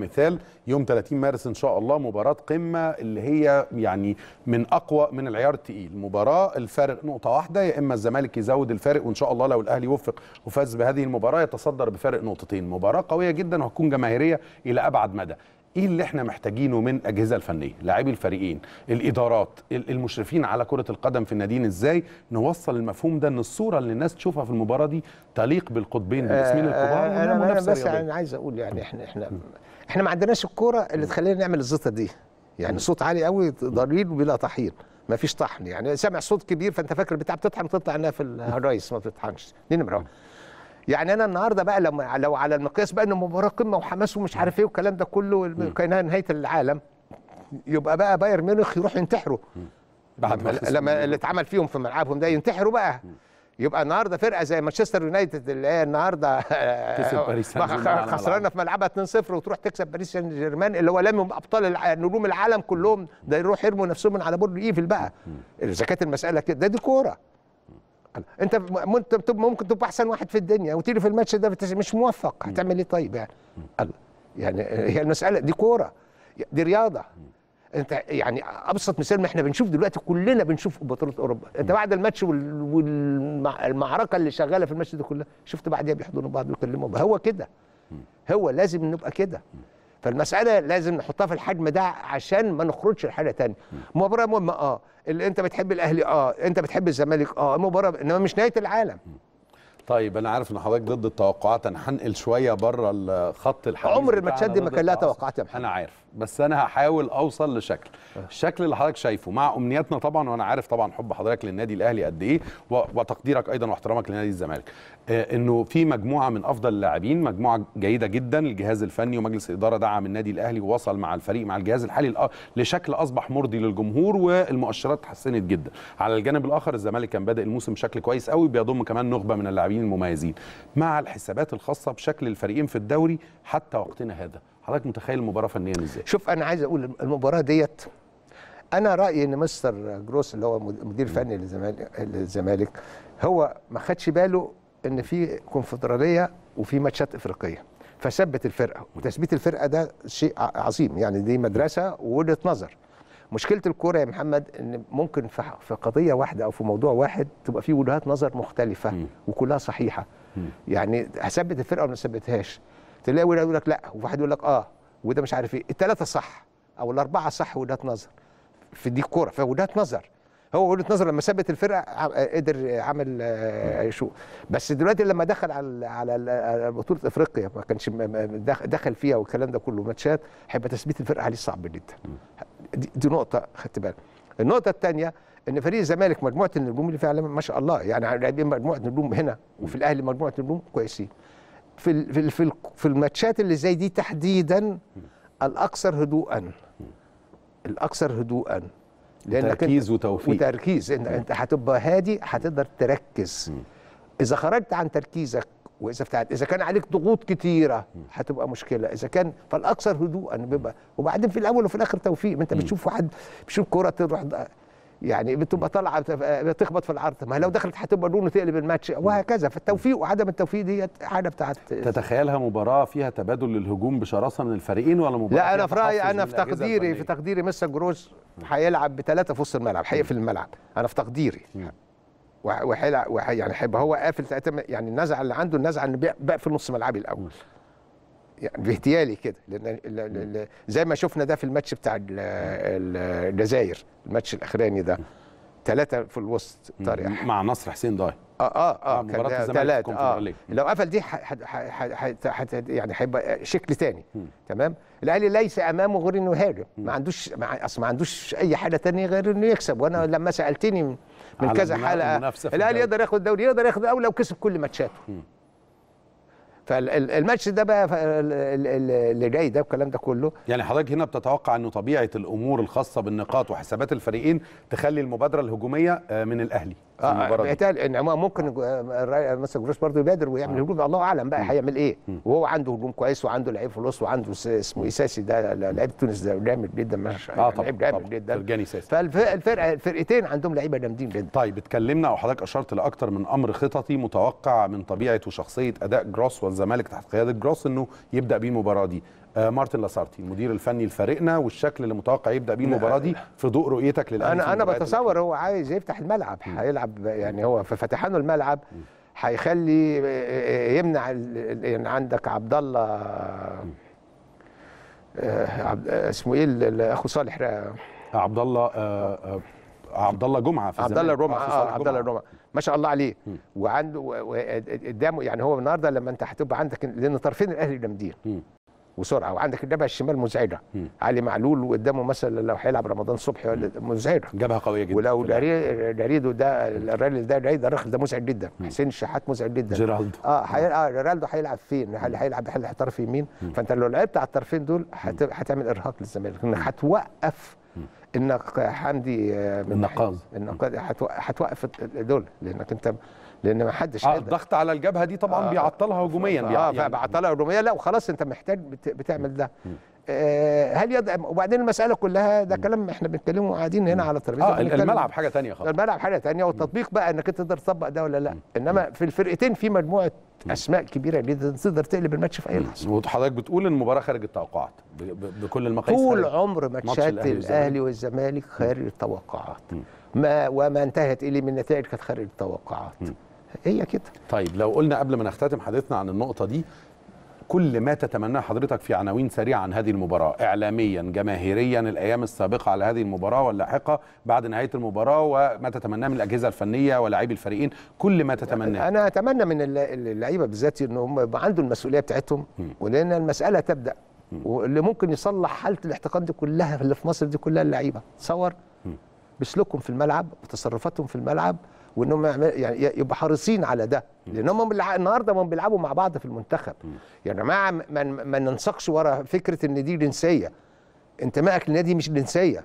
مثال يوم 30 مارس ان شاء الله مباراه قمه اللي هي يعني من اقوى من العيار التقيل مباراه الفارق نقطه واحده يا اما الزمالك يزود الفارق وان شاء الله لو الاهلي وفق وفاز بهذه المباراه يتصدر بفارق نقطتين مباراه قويه جدا وهتكون جماهيريه الى ابعد مدى ايه اللي احنا محتاجينه من اجهزه الفنيه لاعبي الفريقين الادارات المشرفين على كره القدم في الناديين ازاي نوصل المفهوم ده ان الصوره اللي الناس تشوفها في المباراه دي تليق بالقطبين باسمين آه، الكبار آه انا, أنا بس انا يعني عايز اقول يعني احنا احنا احنا ما عندناش الكوره اللي تخلينا نعمل الزيطه دي يعني صوت عالي قوي ضرير بلا طحين ما فيش طحن يعني سامع صوت كبير فانت فاكر بتاع بتطحن تطلع انها في الرايس ما بتطحنش دي نمره يعني انا النهارده بقى لو لو على المقياس بقى ان المباراه قمه وحماس ومش آه. عارف ايه والكلام ده كله كانها نهايه العالم يبقى بقى بايرن ميونخ يروح ينتحروا بعد ما لما اللي اتعمل فيهم في ملعبهم ده ينتحروا بقى يبقى النهارده فرقه زي مانشستر يونايتد اللي هي النهارده آه، خسرانه في ملعبها 2-0 وتروح تكسب باريس سان جيرمان اللي هو لم ابطال نجوم العالم كلهم ده يروح يرموا نفسهم من على برج ايفل بقى اذا كانت المساله كده ده دي كوره انت ممكن تبقى احسن واحد في الدنيا وتيجي في الماتش ده مش موفق هتعمل ايه طيب يعني الله يعني هي المساله دي كوره دي رياضه انت يعني ابسط مثال ما احنا بنشوف دلوقتي كلنا بنشوف بطوله اوروبا انت بعد الماتش والمعركه اللي شغاله في الماتش دي كلها شفت بعديها بيحضنوا بعض ويكلموا هو كده هو لازم نبقى كده فالمساله لازم نحطها في الحجم ده عشان ما نخرجش لحاجه ثانيه مباراه مهمه اه اللي انت بتحب الاهلي اه انت بتحب الزمالك اه المباراه انما مش نهايه العالم طيب انا عارف ان حضرتك ضد التوقعات انا هنقل شويه بره الخط الحديث عمر الماتشات دي ما كان لها توقعات يا محمد انا عارف بس انا هحاول اوصل لشكل آه. الشكل اللي حضرتك شايفه مع امنياتنا طبعا وانا عارف طبعا حب حضرتك للنادي الاهلي قد ايه وتقديرك ايضا واحترامك لنادي الزمالك آه، انه في مجموعه من افضل اللاعبين مجموعه جيده جدا الجهاز الفني ومجلس الاداره دعم النادي الاهلي ووصل مع الفريق مع الجهاز الحالي لشكل اصبح مرضي للجمهور والمؤشرات اتحسنت جدا على الجانب الاخر الزمالك كان بادئ الموسم بشكل كويس قوي بيضم كمان نخبه من اللاعبين المصدرين المميزين مع الحسابات الخاصه بشكل الفريقين في الدوري حتى وقتنا هذا حضرتك متخيل المباراه فنيا ازاي شوف انا عايز اقول المباراه ديت انا رايي ان مستر جروس اللي هو مدير فني للزمالك هو ما خدش باله ان في كونفدراليه وفي ماتشات افريقيه فثبت الفرقه وتثبيت الفرقه ده شيء عظيم يعني دي مدرسه ووجهه نظر مشكله الكوره يا محمد ان ممكن في قضيه واحده او في موضوع واحد تبقى فيه وجهات نظر مختلفه م. وكلها صحيحه م. يعني هثبت الفرقه ولا ما اثبتهاش تلاقي واحد يقول لك لا وواحد يقول لك اه وده مش عارف ايه الثلاثه صح او الاربعه صح وجهات نظر في دي الكوره في وجهات نظر هو وجهه نظر لما ثبت الفرقه قدر عمل آه، شو بس دلوقتي لما دخل على على بطوله افريقيا ما كانش دخل فيها والكلام ده كله ماتشات هيبقى تثبيت الفرقه عليه صعب جدا دي, دي نقطه خدت بالك النقطه الثانيه ان فريق الزمالك مجموعه النجوم اللي فعلا ما شاء الله يعني لاعبين مجموعه نجوم هنا وفي الاهلي مجموعه نجوم كويسين في في في, في الماتشات اللي زي دي تحديدا الاكثر هدوءا الاكثر هدوءا لانك تركيز وتوفيق وتركيز انت هتبقى هادي هتقدر تركز اذا خرجت عن تركيزك واذا بتاعت اذا كان عليك ضغوط كتيره هتبقى مشكله اذا كان فالاكثر هدوءا بيبقى وبعدين في الاول وفي الاخر توفيق ما انت بتشوف واحد بيشوف كوره تروح يعني بتبقى طالعه بتخبط في العرض ما لو دخلت هتبقى لونه وتقلب الماتش وهكذا فالتوفيق وعدم التوفيق ديت حاجه بتاعت تتخيلها مباراه فيها تبادل للهجوم بشراسه من الفريقين ولا مباراه لا انا في رايي انا في تقديري في تقديري مستر جروز هيلعب بثلاثه في وسط الملعب هيقفل الملعب انا في تقديري وحيلع وحي يعني حيبقى هو قافل ساعتها يعني النزعه اللي عنده النزعه ان بقفل نص ملعبي الاول يعني باهتيالي كده لان زي ما شفنا ده في الماتش بتاع الجزائر الماتش الاخراني ده ثلاثه في الوسط طارق مع نصر حسين ضاي اه اه اه مباراه الزمالك آه لو قفل دي حد حد حد يعني هيبقى شكل ثاني تمام الاهلي ليس امامه غير انه يهاجم ما عندوش اصل ما عندوش اي حاجه ثانيه غير انه يكسب وانا لما سالتني من كذا حلقه الاهلي يقدر ياخد الدوري يقدر ياخد او لو كسب كل ماتشاته فالماتش ده بقى اللي جاي ده والكلام ده كله يعني حضرتك هنا بتتوقع انه طبيعه الامور الخاصه بالنقاط وحسابات الفريقين تخلي المبادره الهجوميه آه، من الاهلي آه، ان انما ممكن آه، آه، مثلا جروس برضه يبادر ويعمل هجوم الله اعلم بقى هيعمل ايه وهو عنده هجوم كويس وعنده لعيب في الوسط وعنده اسمه اساسي إيه، ده لعيب تونس ده جامد جدا مش آه لعيب جامد جدا فرجاني اساسي فالفرقه الفرقتين عندهم لعيبه جامدين جدا طيب اتكلمنا وحضرتك اشرت لاكثر من امر خططي متوقع من طبيعه وشخصيه اداء جروس والزمالك تحت قياده جروس انه يبدا بيه المباراه دي آه، مارتن لاسارتي المدير الفني لفريقنا والشكل اللي متوقع يبدا بيه المباراه دي في ضوء رؤيتك للاهلي انا انا بتصور هو عايز يفتح الملعب هيلعب يعني هو في فتحانه الملعب هيخلي آه، آه، يمنع يعني عندك عبد الله اسمه ايه اخو صالح عبد الله عبد الله جمعه في عبد الله الرمعه آه عبد الله الرمعه ما شاء الله عليه وعنده قدامه يعني هو النهارده لما انت هتبقى عندك لان طرفين الاهلي جامدين وسرعه وعندك الجبهه الشمال مزعجه م. علي معلول قدامه مثلا لو هيلعب رمضان صبحي مزعجه جبهه قويه جدا ولو جريدو ده الراجل ده ده الرخل ده مزعج جدا م. حسين الشحات مزعج جدا جيرالدو اه حي... اه جيرالدو هيلعب فين؟ هل هيلعب طرف يمين فانت لو لعبت على الطرفين دول هت... هتعمل ارهاق للزمالك انك هتوقف انك حمدي النقاض آه، النقاض هتوقف دول لانك انت لان ما حدش آه الضغط على الجبهه دي طبعا آه بيعطلها هجوميا يعني. اه يعني بيعطلها هجوميا لا وخلاص انت محتاج بتعمل ده آه هل يد... وبعدين المساله كلها ده كلام احنا بنتكلمه قاعدين هنا على الترابيزه آه الملعب حاجه ثانيه خالص الملعب حاجه ثانيه والتطبيق بقى انك انت تقدر تطبق ده ولا لا انما في الفرقتين في مجموعه اسماء كبيره جدا تقدر تقلب الماتش في اي لحظه وحضرتك بتقول ان المباراه خارج التوقعات بكل المقاييس طول عمر ماتشات الاهلي والزمالك خارج التوقعات ما وما انتهت اليه من نتائج كانت خارج التوقعات هي كده طيب لو قلنا قبل ما نختتم حديثنا عن النقطه دي كل ما تتمناه حضرتك في عناوين سريعه عن هذه المباراه اعلاميا جماهيريا الايام السابقه على هذه المباراه واللاحقه بعد نهايه المباراه وما تتمناه من الاجهزه الفنيه ولاعبي الفريقين كل ما تتمناه انا اتمنى من اللعيبه بالذات ان هم يبقى عندهم المسؤوليه بتاعتهم ولان المساله تبدا واللي ممكن يصلح حاله الاحتقاد دي كلها اللي في مصر دي كلها اللعيبه تصور بسلوكهم في الملعب وتصرفاتهم في الملعب وانهم يعني يبقوا حريصين على ده لان هم النهارده هم بيلعبوا مع بعض في المنتخب يعني يا يعني جماعه ما, ما ننسقش ورا فكره ان دي جنسيه انتمائك للنادي مش جنسيه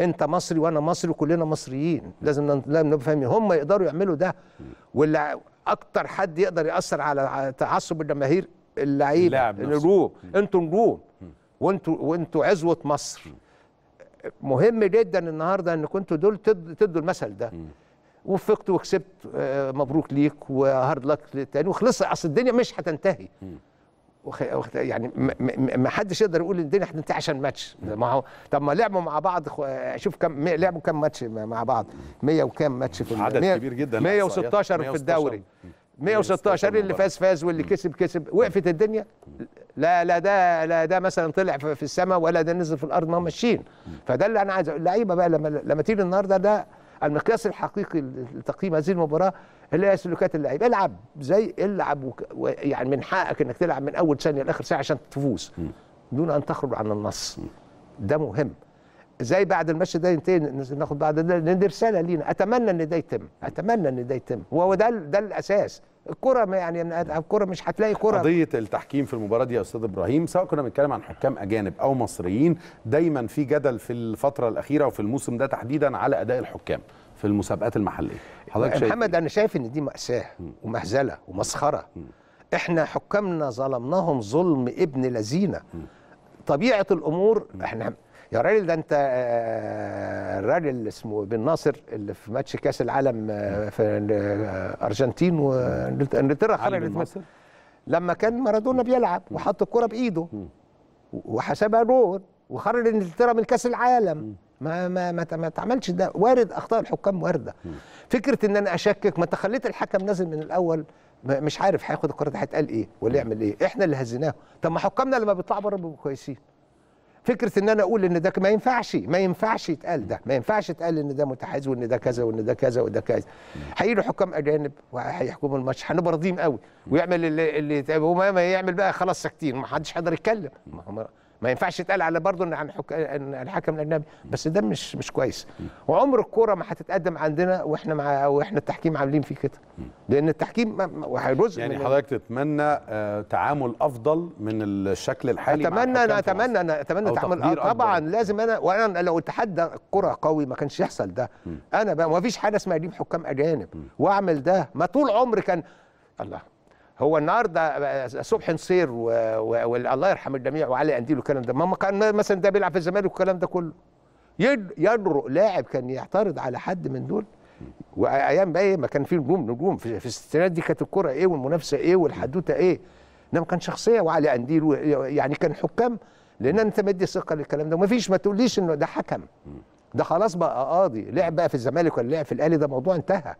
انت مصري وانا مصري وكلنا مصريين لازم لازم نبقى فاهمين هم يقدروا يعملوا ده واللي اكتر حد يقدر ياثر على تعصب الجماهير اللعيبه النجوم انتوا نجوم وانتوا وانتوا عزوه مصر مهم جدا النهارده انكم كنتوا دول تدوا المثل ده وفقت وكسبت آه، مبروك ليك وهارد لك للتاني وخلص اصل الدنيا مش هتنتهي يعني ما حدش يقدر يقول الدنيا هتنتهي عشان ماتش ما هو طب ما لعبوا مع بعض شوف كم لعبوا كم ماتش مع بعض 100 وكم ماتش في عدد كبير جدا 116 في الدوري 116 اللي فاز فاز واللي كسب كسب وقفت الدنيا لا لا ده لا ده مثلا طلع في السماء ولا ده نزل في الارض ما ماشيين فده اللي انا عايز اللعيبه بقى لما لما تيجي النهارده ده المقياس الحقيقي لتقييم هذه المباراه اللي هي سلوكات اللعيبه العب زي العب وك... يعني من حقك انك تلعب من اول ثانيه لاخر ساعه عشان تفوز دون ان تخرج عن النص ده مهم زي بعد المشي ده ينتهي ناخد بعد ده رساله لينا اتمنى ان ده يتم اتمنى ان ده يتم وهو ده ده الاساس الكره يعني الكره مش هتلاقي كره قضيه التحكيم في المباراه دي يا استاذ ابراهيم سواء كنا بنتكلم عن حكام اجانب او مصريين دايما في جدل في الفتره الاخيره وفي الموسم ده تحديدا على اداء الحكام في المسابقات المحليه حضرتك شايف محمد إيه؟ انا شايف ان دي ماساه ومهزله ومسخره احنا حكامنا ظلمناهم ظلم ابن لذينه طبيعه الامور احنا يا راجل ده انت آه، آه، الراجل اسمه بن ناصر اللي في ماتش كاس العالم آه، في الارجنتين وانجلترا خرجت لما كان مارادونا بيلعب وحط الكره بايده وحسبها جول وخرج انجلترا من كاس العالم ما ما ما, ما تعملش ده وارد اخطاء الحكام وارده فكره ان انا اشكك ما انت خليت الحكم نازل من الاول مش عارف هياخد القرار ده هيتقال ايه ولا يعمل ايه احنا اللي هزيناه طب ما حكامنا لما بيطلعوا بره بيبقوا كويسين فكره ان انا اقول ان ده ما ينفعش ما ينفعش يتقال ده ما ينفعش يتقال ان ده متحيز وان ده كذا وان ده كذا وده كذا هيجوا حكام اجانب وهيحكموا الماتش هنبقى راضيين قوي ويعمل اللي اللي هو يعمل بقى خلاص ساكتين ما حدش هيقدر يتكلم ما ينفعش يتقال على برضه ان عن حك... إن الحكم الاجنبي بس ده مش مش كويس وعمر الكوره ما هتتقدم عندنا واحنا مع واحنا التحكيم عاملين فيه كده لان التحكيم ما... جزء يعني حضرتك تتمنى آه، تعامل افضل من الشكل الحالي اتمنى انا اتمنى انا اتمنى تعامل أفضل. طبعا لازم انا وانا لو اتحاد الكوره الكره قوي ما كانش يحصل ده م. انا بقى ما فيش حاجه اسمها اجيب حكام اجانب واعمل ده ما طول عمري كان الله هو النهارده صبحي نصير والله يرحم الجميع وعلي قنديل والكلام ده ما كان مثلا ده بيلعب في الزمالك والكلام ده كله يجرؤ لاعب كان يعترض على حد من دول وايام بقى إيه؟ ما كان في نجوم نجوم في, في الستينات دي كانت الكره ايه والمنافسه ايه والحدوته ايه انما كان شخصيه وعلي قنديل يعني كان حكام لان انت مدي ثقه للكلام ده وما فيش ما تقوليش انه ده حكم ده خلاص بقى قاضي لعب بقى في الزمالك ولا لعب في الاهلي ده موضوع انتهى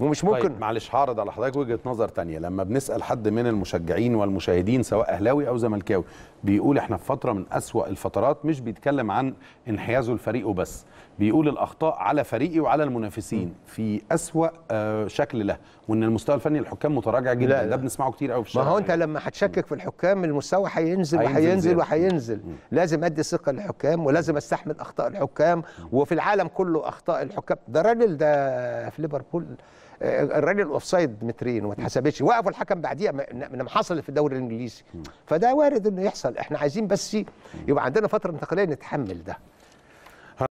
ومش طيب، ممكن طيب معلش هعرض على حضرتك وجهه نظر ثانيه لما بنسال حد من المشجعين والمشاهدين سواء اهلاوي او زملكاوي بيقول احنا في فتره من اسوا الفترات مش بيتكلم عن انحيازه لفريقه وبس بيقول الاخطاء على فريقي وعلى المنافسين في اسوا آه، شكل له وان المستوى الفني للحكام متراجع جدا لا لا. ده بنسمعه كتير قوي في الشارع ما هو انت لما هتشكك في الحكام المستوى هينزل وهينزل وهينزل لازم ادي ثقه للحكام ولازم استحمل اخطاء الحكام وفي العالم كله اخطاء الحكام ده راجل ده في ليفربول الراجل الاوفسايد مترين وما اتحسبتش وقفوا الحكم بعديها من حصل في الدوري الانجليزي فده وارد انه يحصل احنا عايزين بس يبقى عندنا فتره انتقاليه نتحمل ده